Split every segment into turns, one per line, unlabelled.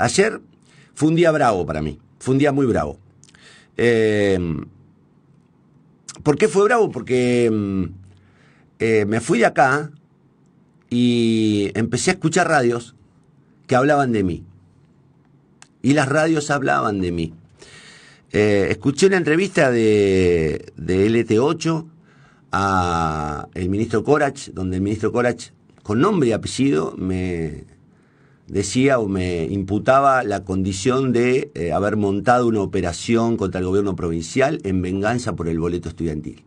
Ayer fue un día bravo para mí, fue un día muy bravo. Em, ¿Por qué fue bravo? Porque em, eh, me fui de acá y empecé a escuchar radios que hablaban de mí. Y las radios hablaban de mí. Eh, escuché una entrevista de, de LT8 a el ministro Corach, donde el ministro Corach, con nombre y apellido, me, decía o me imputaba la condición de eh, haber montado una operación contra el gobierno provincial en venganza por el boleto estudiantil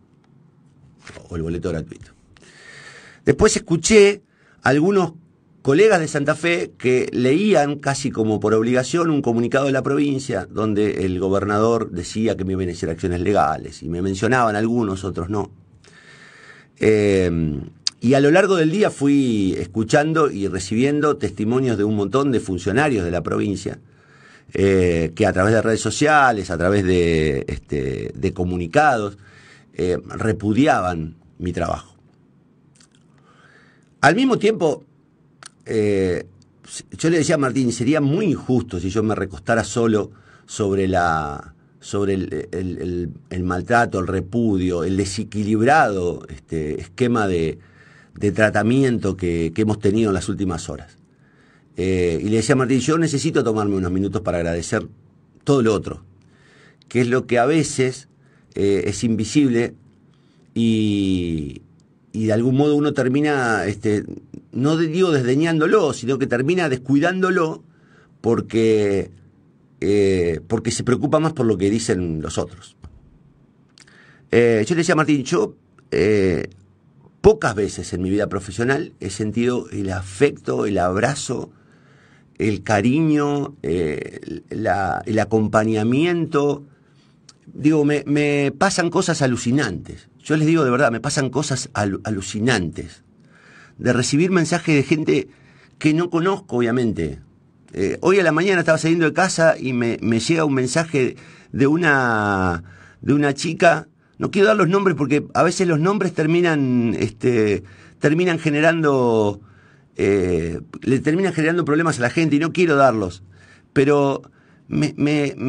o el boleto gratuito. Después escuché a algunos colegas de Santa Fe que leían casi como por obligación un comunicado de la provincia donde el gobernador decía que me iban a hacer acciones legales y me mencionaban algunos, otros no. Eh, y a lo largo del día fui escuchando y recibiendo testimonios de un montón de funcionarios de la provincia, eh, que a través de redes sociales, a través de, este, comunicados, eh, repudiaban mi trabajo. Al mismo tiempo, eh, yo le decía a Martín, sería muy injusto si yo me recostara solo sobre la sobre el, maltrato, el repudio, el desequilibrado este, esquema de, de tratamiento que, hemos tenido en las últimas horas. Eh, y le decía a Martín, yo necesito tomarme unos minutos para agradecer todo lo otro, que es lo que a veces eh, es invisible y, de algún modo uno termina, este, no digo desdeñándolo, sino que termina descuidándolo porque, eh, porque se preocupa más por lo que dicen los otros. yo le decía a Martín, yo Pocas veces en mi vida profesional he sentido el afecto, el abrazo, el cariño, eh, el acompañamiento. Digo, me, pasan cosas alucinantes. Yo les digo de verdad, me pasan cosas alucinantes. De recibir mensajes de gente que no conozco, obviamente. Eh, hoy a la mañana estaba saliendo de casa y me, me llega un mensaje de una, de una chica no quiero dar los nombres porque a veces los nombres terminan, este, terminan generando, eh, le generando problemas a la gente y no quiero darlos. Pero me,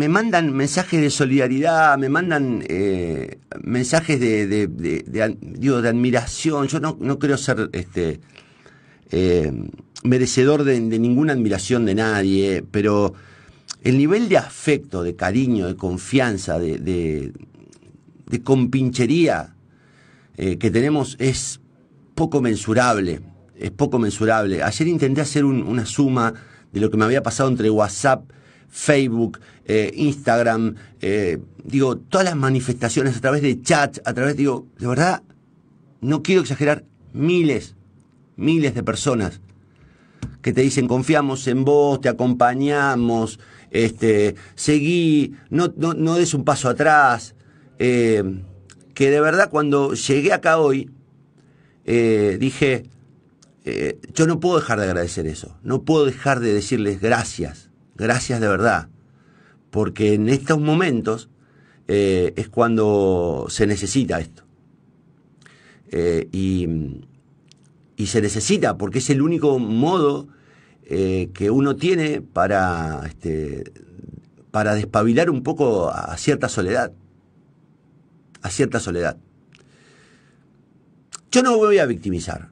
mandan mensajes de solidaridad, me mandan eh, mensajes de, de, admiración. Yo no, no creo ser este, eh, merecedor de, ninguna admiración de nadie, pero el nivel de afecto, de cariño, de confianza, de, de compinchería eh, que tenemos es poco mensurable, es poco mensurable. Ayer intenté hacer una suma de lo que me había pasado entre WhatsApp, Facebook, eh, Instagram, eh, digo, todas las manifestaciones a través de chat, a través, digo, de verdad, no quiero exagerar, miles, miles de personas que te dicen confiamos en vos, te acompañamos, este, seguí, no, no, no des un paso atrás, eh, que de verdad cuando llegué acá hoy, eh, dije, eh, yo no puedo dejar de agradecer eso, no puedo dejar de decirles gracias, gracias de verdad, porque en estos momentos es cuando se necesita esto. Y, se necesita, porque es el único modo que uno tiene para, este, para despabilar un poco a cierta soledad a cierta soledad. Yo no voy a victimizar,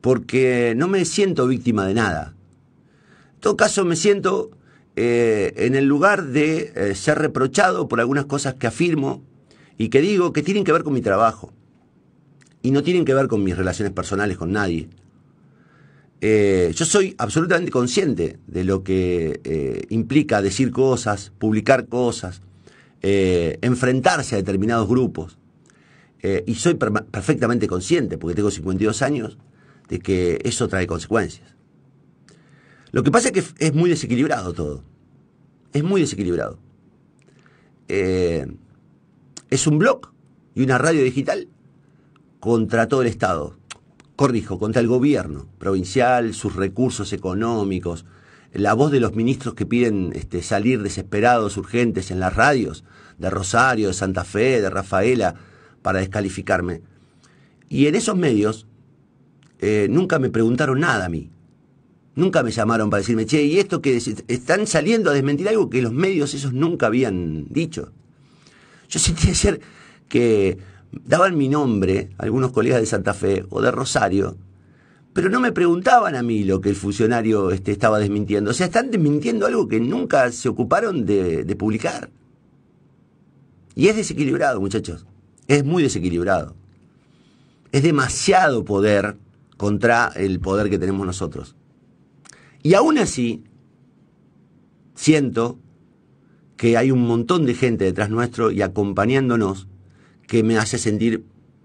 porque no me siento víctima de nada. En todo caso, me siento eh, en el lugar de eh, ser reprochado por algunas cosas que afirmo y que digo que tienen que ver con mi trabajo y no tienen que ver con mis relaciones personales con nadie. Eh, yo soy absolutamente consciente de lo que implica decir cosas, publicar cosas, eh, enfrentarse a determinados grupos. Eh, y soy perfectamente consciente, porque tengo 52 años, de que eso trae consecuencias. Lo que pasa es que es muy desequilibrado todo. Es muy desequilibrado. Eh, es un blog y una radio digital contra todo el Estado. Corrijo, contra el gobierno provincial, sus recursos económicos, la voz de los ministros que piden este, salir desesperados, urgentes en las radios, de Rosario, de Santa Fe, de Rafaela, para descalificarme. Y en esos medios eh, nunca me preguntaron nada a mí. Nunca me llamaron para decirme, che, ¿y esto que están saliendo a desmentir algo que los medios esos nunca habían dicho? Yo sentí ser que daban mi nombre, algunos colegas de Santa Fe o de Rosario, pero no me preguntaban a mí lo que el funcionario este, estaba desmintiendo. O sea, están desmintiendo algo que nunca se ocuparon de publicar. Y es desequilibrado, muchachos. Es muy desequilibrado. Es demasiado poder contra el poder que tenemos nosotros. Y aún así, siento que hay un montón de gente detrás nuestro y acompañándonos que me hace sentir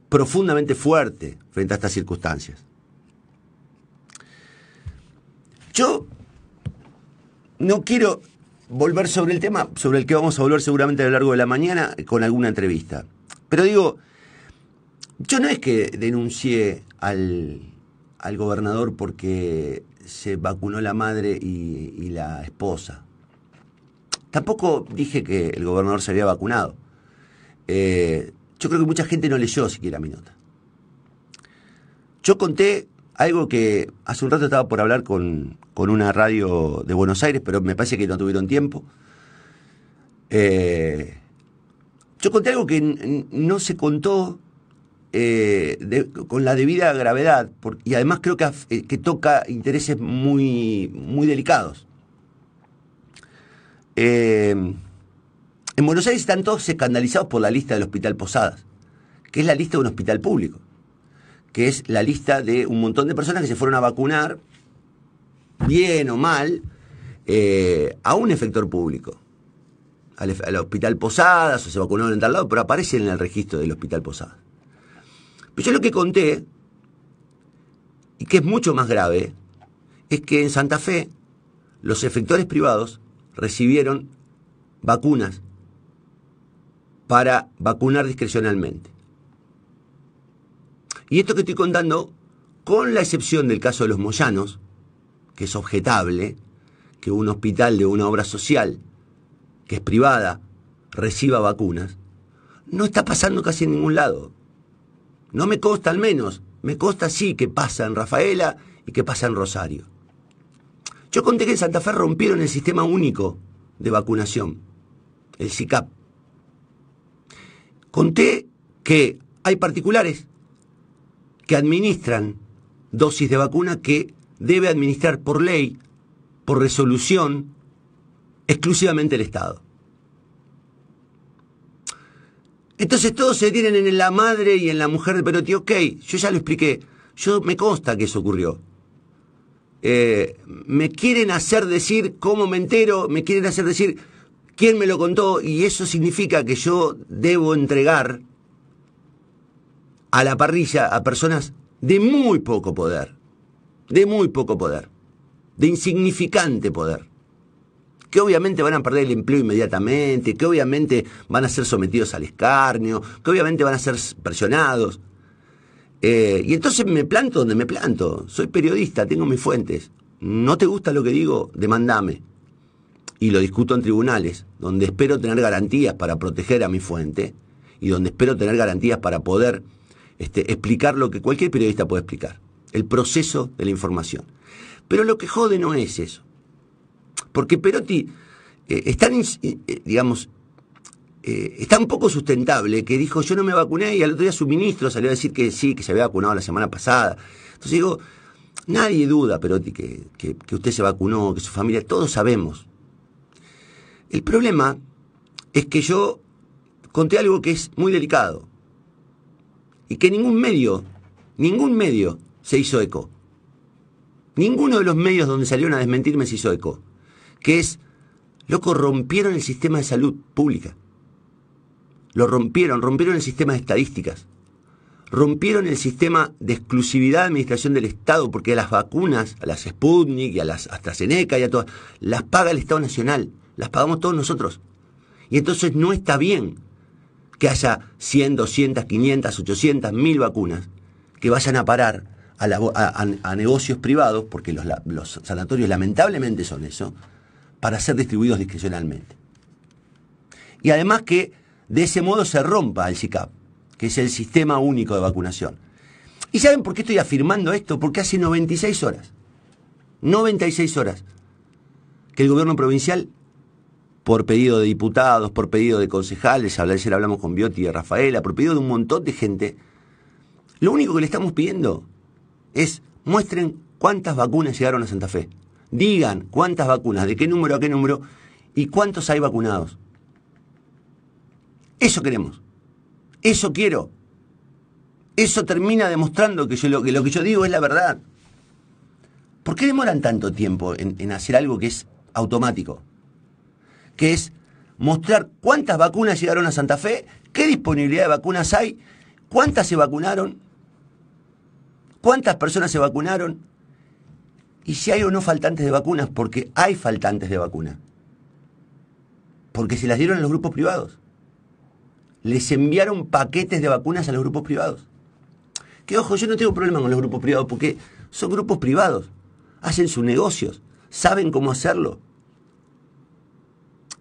profundamente fuerte frente a estas circunstancias. Yo no quiero volver sobre el tema, sobre el que vamos a volver seguramente a lo largo de la mañana con alguna entrevista. Pero digo, yo no es que denuncié al, gobernador porque se vacunó la madre y, la esposa. Tampoco dije que el gobernador se había vacunado. Eh, yo creo que mucha gente no leyó siquiera mi nota. Yo conté algo que hace un rato estaba por hablar con, una radio de Buenos Aires, pero me parece que no tuvieron tiempo. Eh, yo conté algo que no se contó eh, con la debida gravedad, y además creo que, eh, que, toca intereses muy, muy delicados. en Buenos Aires están todos escandalizados por la lista del Hospital Posadas, que es la lista de un hospital público que es la lista de un montón de personas que se fueron a vacunar, bien o mal, eh, a un efector público. Al, al, hospital Posadas, o se vacunaron en tal lado, pero aparecen en el registro del hospital Posadas. Pero yo lo que conté, y que es mucho más grave, es que en Santa Fe los efectores privados recibieron vacunas para vacunar discrecionalmente. Y esto que estoy contando, con la excepción del caso de los Moyanos, que es objetable, que un hospital de una obra social, que es privada, reciba vacunas, no está pasando casi en ningún lado. No me consta al menos, me consta sí que pasa en Rafaela y que pasa en Rosario. Yo conté que en Santa Fe rompieron el sistema único de vacunación, el SICAP. Conté que hay particulares administran dosis de vacuna que debe administrar por ley, por resolución, exclusivamente el Estado. Entonces todos se tienen en la madre y en la mujer de Perotti. Ok, yo ya lo expliqué. Yo me consta que eso ocurrió. Eh, me quieren hacer decir cómo me entero, me quieren hacer decir quién me lo contó y eso significa que yo debo entregar a la parrilla a personas de muy poco poder, de muy poco poder, de insignificante poder, que obviamente van a perder el empleo inmediatamente, que obviamente van a ser sometidos al escarnio, que obviamente van a ser presionados. Eh, y entonces me planto donde me planto, soy periodista, tengo mis fuentes, no te gusta lo que digo, demandame. Y lo discuto en tribunales, donde espero tener garantías para proteger a mi fuente y donde espero tener garantías para poder este, explicar lo que cualquier periodista puede explicar, el proceso de la información. Pero lo que jode no es eso. Porque Perotti eh, es tan, eh, eh, digamos, está un poco sustentable que dijo yo no me vacuné y al otro día su ministro salió a decir que sí, que se había vacunado la semana pasada. Entonces digo, nadie duda, Perotti, que, que usted se vacunó, que su familia, todos sabemos. El problema es que yo conté algo que es muy delicado y que ningún medio, ningún medio se hizo eco. Ninguno de los medios donde salieron a desmentirme se hizo eco. Que es, lo corrompieron el sistema de salud pública. Lo rompieron, rompieron el sistema de estadísticas. Rompieron el sistema de exclusividad de administración del Estado, porque las vacunas, a las Sputnik y a las AstraZeneca y a todas, las paga el Estado Nacional, las pagamos todos nosotros. Y entonces no está bien que haya 100, 200, 500, 800, 1000 vacunas que vayan a parar a, negocios privados, porque los, los, sanatorios lamentablemente son eso, para ser distribuidos discrecionalmente. Y además que de ese modo se rompa el SICAP, que es el sistema único de vacunación. ¿Y saben por qué estoy afirmando esto? Porque hace 96 horas, 96 horas, que el gobierno provincial por pedido de diputados, por pedido de concejales, ayer hablamos con Biotti y Rafaela, por pedido de un montón de gente. Lo único que le estamos pidiendo es muestren cuántas vacunas llegaron a Santa Fe. Digan cuántas vacunas, de qué número a qué número y cuántos hay vacunados. Eso queremos. Eso quiero. Eso termina demostrando que, lo, que lo que yo digo es la verdad. ¿Por qué demoran tanto tiempo en hacer algo que es automático? que es mostrar cuántas vacunas llegaron a Santa Fe, qué disponibilidad de vacunas hay, cuántas se vacunaron, cuántas personas se vacunaron y si hay o no faltantes de vacunas, porque hay faltantes de vacunas. Porque se las dieron a los grupos privados. Les enviaron paquetes de vacunas a los grupos privados. Que ojo, yo no tengo problema con los grupos privados porque son grupos privados. Hacen sus negocios, saben cómo hacerlo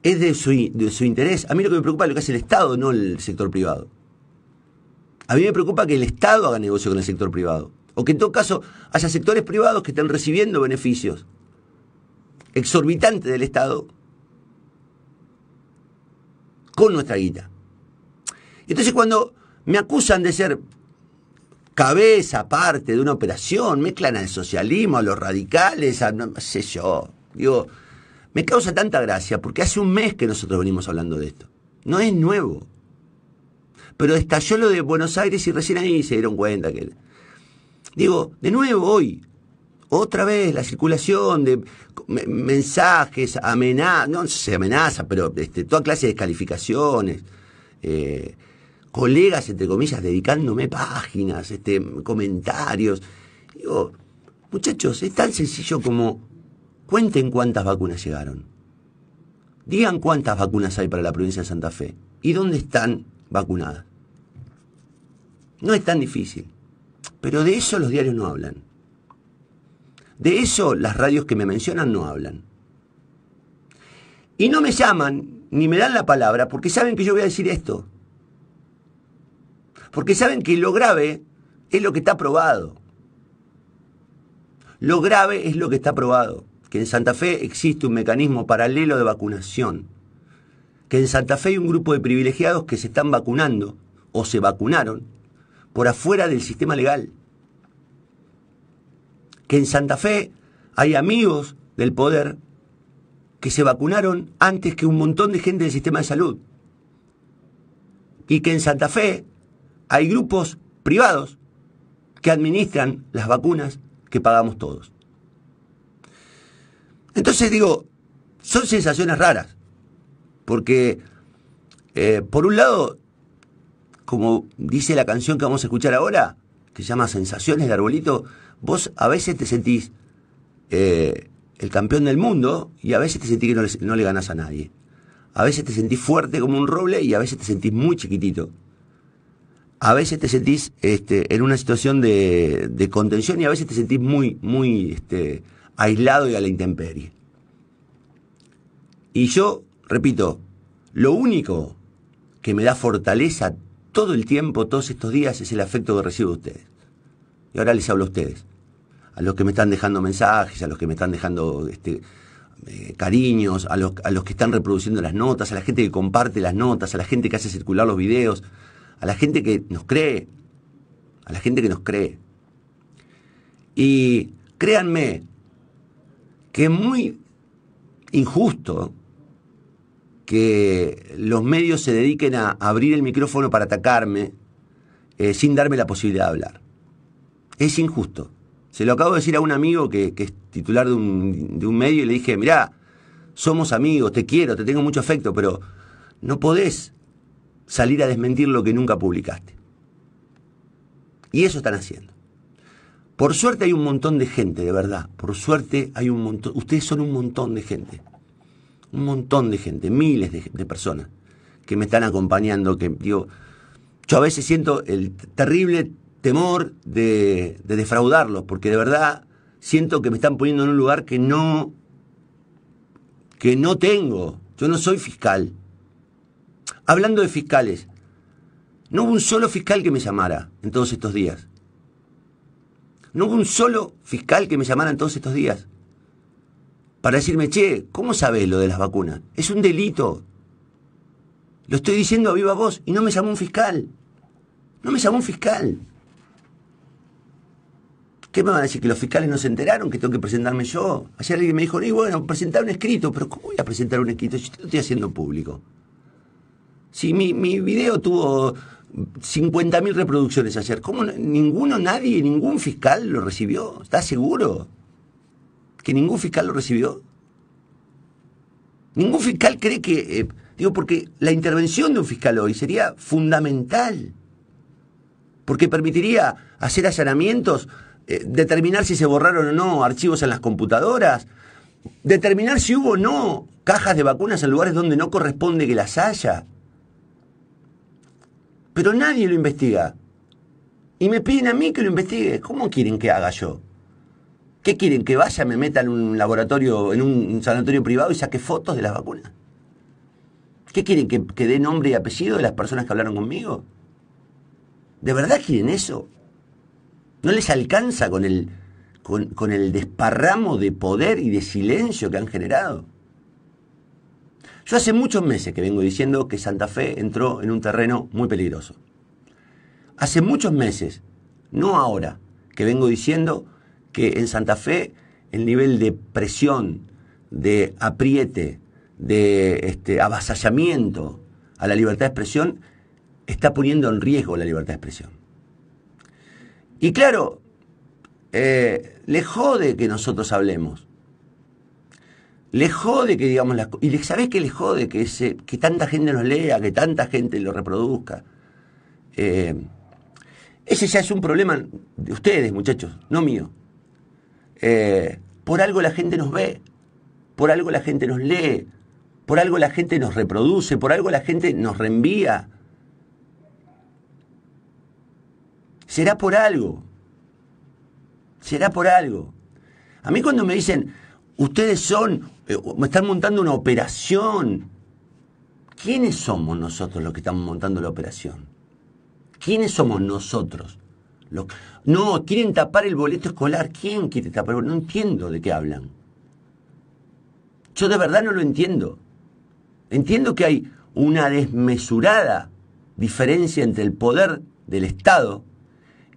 es de su, interés. A mí lo que me preocupa es lo que hace el Estado, no el sector privado. A mí me preocupa que el Estado haga negocio con el sector privado. O que en todo caso haya sectores privados que están recibiendo beneficios exorbitantes del Estado con nuestra guita. Entonces cuando me acusan de ser cabeza, parte de una operación, mezclan al socialismo, a los radicales, a no sé yo. Digo, me causa tanta gracia porque hace un mes que nosotros venimos hablando de esto. No es nuevo. Pero estalló lo de Buenos Aires y recién ahí se dieron cuenta que... Digo, de nuevo hoy, otra vez la circulación de mensajes, amenazas, no se amenaza, pero este, toda clase de descalificaciones, eh, colegas, entre comillas, dedicándome páginas, este, comentarios. Digo, muchachos, es tan sencillo como Cuenten cuántas vacunas llegaron. Digan cuántas vacunas hay para la provincia de Santa Fe y dónde están vacunadas. No es tan difícil. Pero de eso los diarios no hablan. De eso las radios que me mencionan no hablan. Y no me llaman ni me dan la palabra porque saben que yo voy a decir esto. Porque saben que lo grave es lo que está probado. Lo grave es lo que está probado que en Santa Fe existe un mecanismo paralelo de vacunación, que en Santa Fe hay un grupo de privilegiados que se están vacunando o se vacunaron por afuera del sistema legal, que en Santa Fe hay amigos del poder que se vacunaron antes que un montón de gente del sistema de salud, y que en Santa Fe hay grupos privados que administran las vacunas que pagamos todos. Entonces digo, son sensaciones raras, porque eh, por un lado, como dice la canción que vamos a escuchar ahora, que se llama Sensaciones de Arbolito, vos a veces te sentís eh, el campeón del mundo y a veces te sentís que no le, ganas ganás a nadie. A veces te sentís fuerte como un roble y a veces te sentís muy chiquitito. A veces te sentís este, en una situación de, de, contención y a veces te sentís muy, muy este, aislado y a la intemperie. Y yo, repito, lo único que me da fortaleza todo el tiempo, todos estos días, es el afecto que recibo de ustedes. Y ahora les hablo a ustedes, a los que me están dejando mensajes, a los que me están dejando este, eh, cariños, a los, a los que están reproduciendo las notas, a la gente que comparte las notas, a la gente que hace circular los videos, a la gente que nos cree, a la gente que nos cree. Y créanme, que es muy injusto que los medios se dediquen a abrir el micrófono para atacarme eh, sin darme la posibilidad de hablar. Es injusto. Se lo acabo de decir a un amigo que, es titular de un, de un, medio y le dije, mirá, somos amigos, te quiero, te tengo mucho afecto, pero no podés salir a desmentir lo que nunca publicaste. Y eso están haciendo. Por suerte hay un montón de gente, de verdad. Por suerte hay un montón. Ustedes son un montón de gente. Un montón de gente, miles de, personas que me están acompañando. Que yo a veces siento el terrible temor de, de defraudarlos, porque de verdad siento que me están poniendo en un lugar que no que no tengo. Yo no soy fiscal. Hablando de fiscales, no hubo un solo fiscal que me llamara en todos estos días. No hubo un solo fiscal que me llamara en todos estos días para decirme, che, ¿cómo sabes lo de las vacunas? Es un delito. Lo estoy diciendo a viva voz y no me llamó un fiscal. No me llamó un fiscal. ¿Qué me van a decir? ¿Que los fiscales no se enteraron? ¿Que tengo que presentarme yo? Ayer alguien me dijo, y bueno, presentar un escrito. ¿Pero cómo voy a presentar un escrito? si estoy haciendo público. Si mi, mi video tuvo 50.000 reproducciones ayer. ¿Cómo ninguno, nadie, ningún fiscal lo recibió? ¿Estás seguro? ¿Que ningún fiscal lo recibió? Ningún fiscal cree que... Eh, digo, porque la intervención de un fiscal hoy sería fundamental. Porque permitiría hacer allanamientos, eh, determinar si se borraron o no archivos en las computadoras, determinar si hubo o no cajas de vacunas en lugares donde no corresponde que las haya pero nadie lo investiga. Y me piden a mí que lo investigue. ¿Cómo quieren que haga yo? ¿Qué quieren? ¿Que vaya, me meta en un laboratorio, en un sanatorio privado y saque fotos de las vacunas? ¿Qué quieren? ¿Que, dé nombre y apellido de las personas que hablaron conmigo? ¿De verdad quieren eso? ¿No les alcanza con el, con el desparramo de poder y de silencio que han generado? Yo hace muchos meses que vengo diciendo que Santa Fe entró en un terreno muy peligroso. Hace muchos meses, no ahora, que vengo diciendo que en Santa Fe el nivel de presión, de apriete, de este, avasallamiento a la libertad de expresión está poniendo en riesgo la libertad de expresión. Y claro, eh, le jode que nosotros hablemos le jode que digamos las cosas. Y sabés que le jode que, ese que tanta gente nos lea, que tanta gente lo reproduzca. Eh, ese ya es un problema de ustedes, muchachos, no mío. Eh, por algo la gente nos ve, por algo la gente nos lee, por algo la gente nos reproduce, por algo la gente nos reenvía. Será por algo. Será por algo.
A mí cuando me dicen,
ustedes son eh, me están montando una operación. ¿Quiénes somos nosotros los que estamos montando la operación? ¿Quiénes somos nosotros? No, quieren tapar el boleto escolar. ¿Quién quiere tapar el No entiendo de qué hablan. Yo de verdad no lo entiendo. Entiendo que hay una desmesurada diferencia entre el poder del Estado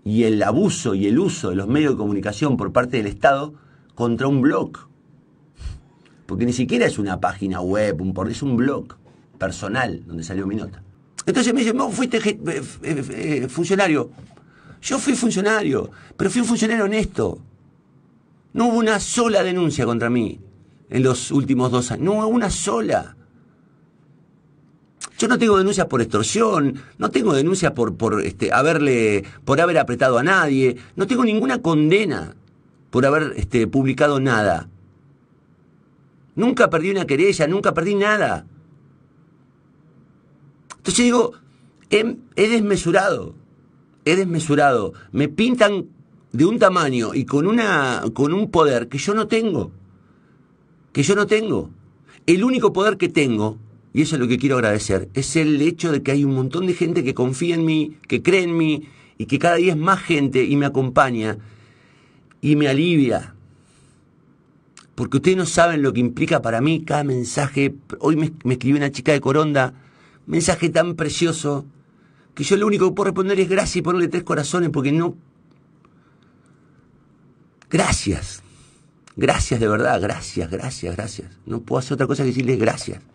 y el abuso y el uso de los medios de comunicación por parte del Estado contra un blog. Porque ni siquiera es una página web, un, es un blog personal donde salió mi nota. Entonces me dicen, vos fuiste eh, eh, eh, funcionario. Yo fui funcionario, pero fui un funcionario honesto. No hubo una sola denuncia contra mí en los últimos dos años. No hubo una sola. Yo no tengo denuncias por extorsión, no tengo denuncias por, este, haberle, por haber apretado a nadie, no tengo ninguna condena por haber este, publicado nada. Nunca perdí una querella, nunca perdí nada. Entonces digo, he, desmesurado, he desmesurado. Me pintan de un tamaño y con, una, con un poder que yo no tengo, que yo no tengo. El único poder que tengo, y eso es lo que quiero agradecer, es el hecho de que hay un montón de gente que confía en mí, que cree en mí, y que cada día es más gente y me acompaña y me alivia porque ustedes no saben lo que implica para mí cada mensaje. Hoy me, escribió una chica de Coronda, mensaje tan precioso, que yo lo único que puedo responder es gracias y ponerle tres corazones, porque no... Gracias, gracias de verdad, gracias, gracias, gracias. No puedo hacer otra cosa que decirles gracias.